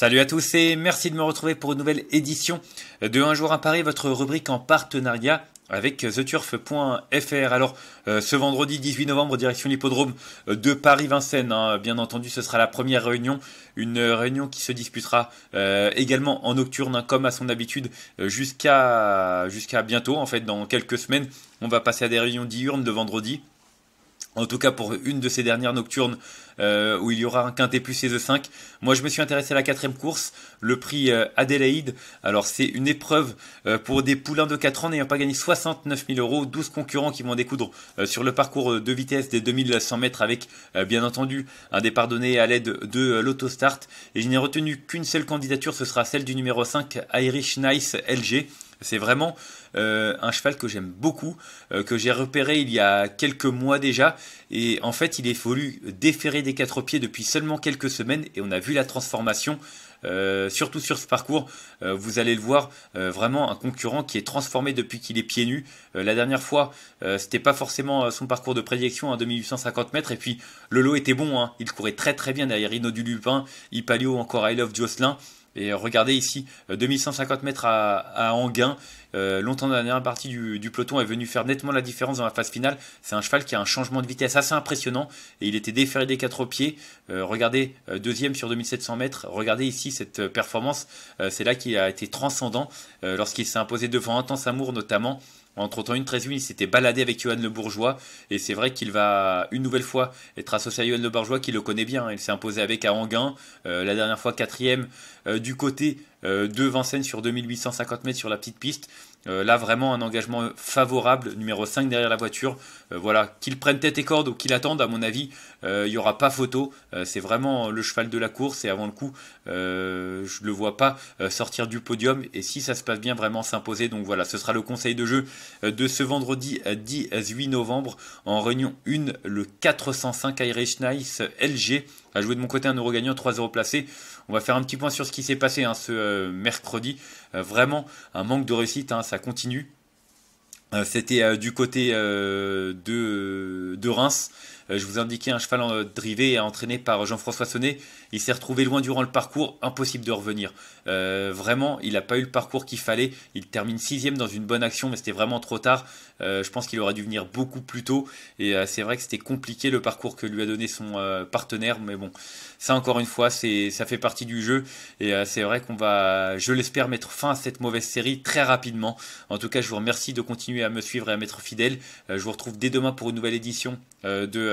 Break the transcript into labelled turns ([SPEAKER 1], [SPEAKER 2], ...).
[SPEAKER 1] Salut à tous et merci de me retrouver pour une nouvelle édition de Un jour à Paris, votre rubrique en partenariat avec theturf.fr. Alors, euh, ce vendredi 18 novembre, direction l'hippodrome de Paris-Vincennes. Hein. Bien entendu, ce sera la première réunion, une réunion qui se disputera euh, également en nocturne, hein, comme à son habitude, euh, jusqu'à jusqu'à bientôt. En fait, dans quelques semaines, on va passer à des réunions diurnes de vendredi en tout cas pour une de ces dernières nocturnes euh, où il y aura un quintet plus et 5. Moi je me suis intéressé à la quatrième course, le prix euh, Adélaïde. Alors c'est une épreuve euh, pour des poulains de 4 ans n'ayant pas gagné 69 000 euros, 12 concurrents qui vont découdre sur le parcours de vitesse des 2100 mètres avec bien entendu un départ donné à l'aide de l'autostart. Et je n'ai retenu qu'une seule candidature, ce sera celle du numéro 5 Irish Nice LG. C'est vraiment euh, un cheval que j'aime beaucoup, euh, que j'ai repéré il y a quelques mois déjà. Et en fait, il est fallu déférer des quatre pieds depuis seulement quelques semaines et on a vu la transformation. Euh, surtout sur ce parcours, vous allez le voir, vraiment un concurrent qui est transformé depuis qu'il est pieds nus. la dernière fois, c'était pas forcément son parcours de prédiction à 2850 mètres, et puis le lot était bon, hein. il courait très très bien derrière Rino du Lupin, Ipalio encore I Love Jocelyn. Et regardez ici, 2150 euh, mètres à, à Anguin. Euh, longtemps dans la dernière partie du, peloton est venu faire nettement la différence dans la phase finale. C'est un cheval qui a un changement de vitesse assez impressionnant et il était déféré des quatre pieds. Euh, regardez, deuxième sur 2700 mètres. Regardez ici cette performance. c'est là qu'il a été transcendant lorsqu'il s'est imposé devant Intense Amour notamment entre-temps, une 13 il s'était baladé avec Johan Le Bourgeois, et c'est vrai qu'il va une nouvelle fois être associé à Johan Le Bourgeois, qui le connaît bien. Hein. Il s'est imposé avec à euh, la dernière fois quatrième euh, du côté euh, de Vincennes sur 2850 mètres sur la petite piste. Euh, là, vraiment un engagement favorable, numéro 5 derrière la voiture. Euh, voilà, qu'il prenne tête et corde ou qu'il attende, à mon avis, il n'y aura pas photo. c'est vraiment le cheval de la course et avant le coup, je ne le vois pas sortir du podium. Et si ça se passe bien, vraiment s'imposer. Donc voilà, ce sera le conseil de jeu de ce vendredi 18 novembre en réunion 1, le 405 Irish Nice LG à jouer de mon côté un euro gagnant, 3 euros placés. On va faire un petit point sur ce qui s'est passé hein, ce euh, mercredi. Euh, vraiment un manque de réussite, hein, ça continue. Euh, c'était du côté de, de Reims. Euh, je vous ai indiqué un cheval euh, drivé et entraîné par Jean-François Sonnet. Il s'est retrouvé loin durant le parcours, impossible de revenir. Euh, vraiment, il n'a pas eu le parcours qu'il fallait. Il termine sixième dans une bonne action, mais c'était vraiment trop tard. je pense qu'il aurait dû venir beaucoup plus tôt. Et c'est vrai que c'était compliqué le parcours que lui a donné son partenaire. Mais bon, ça encore une fois, ça fait partie du jeu. Et c'est vrai qu'on va, je l'espère, mettre fin à cette mauvaise série très rapidement. En tout cas, je vous remercie de continuer à me suivre et à m'être fidèle. je vous retrouve dès demain pour une nouvelle édition de